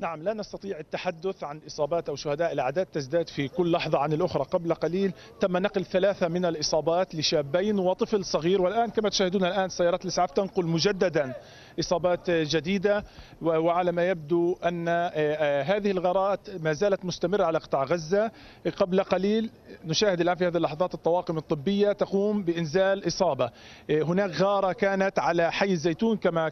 نعم لا نستطيع التحدث عن إصابات أو شهداء الأعداد تزداد في كل لحظة عن الأخرى قبل قليل تم نقل ثلاثة من الإصابات لشابين وطفل صغير والآن كما تشاهدون الآن سيارات الإسعاف تنقل مجددا إصابات جديدة وعلى ما يبدو أن آه، آه، هذه الغارات ما زالت مستمرة على قطاع غزة قبل قليل نشاهد الآن في هذه اللحظات الطواقم الطبية تقوم بإنزال إصابة آه، هناك غارة كانت على حي الزيتون كما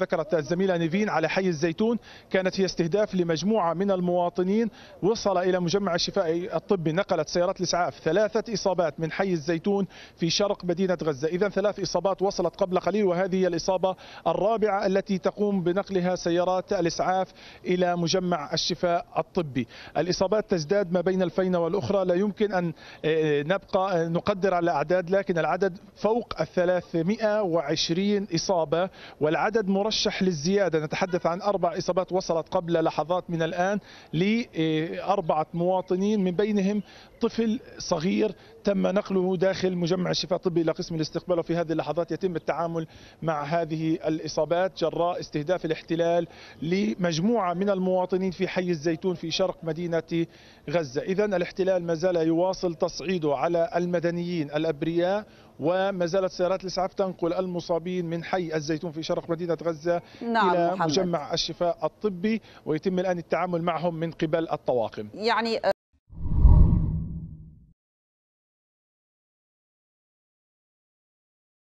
ذكرت الزميلة نيفين على حي الزيتون كانت هي استهداف لمجموعة من المواطنين وصل إلى مجمع الشفاء الطبي نقلت سيارات الإسعاف ثلاثة إصابات من حي الزيتون في شرق مدينة غزة إذا ثلاث إصابات وصلت قبل قليل وهذه هي الإصابة الرابعة الرابعة التي تقوم بنقلها سيارات الإسعاف إلى مجمع الشفاء الطبي الإصابات تزداد ما بين الفينة والأخرى لا يمكن أن آه، نبقى آه، نقدر على أعداد لكن العدد فوق الثلاثمائة وعشرين إصابة والعدد مرشح للزيادة نتحدث عن أربع إصابات وصلت قبل لحظات من الآن لأربعة آه، مواطنين من بينهم طفل صغير تم نقله داخل مجمع الشفاء الطبي إلى قسم الاستقبال وفي هذه اللحظات يتم التعامل مع هذه الإصابات العصابات جراء استهداف الاحتلال لمجموعة من المواطنين في حي الزيتون في شرق مدينة غزة إذا الاحتلال ما زال يواصل تصعيده على المدنيين الأبرياء وما زالت سيارات الإسعاف تنقل المصابين من حي الزيتون في شرق مدينة غزة نعم إلى محمد. مجمع الشفاء الطبي ويتم الآن التعامل معهم من قبل الطواقم يعني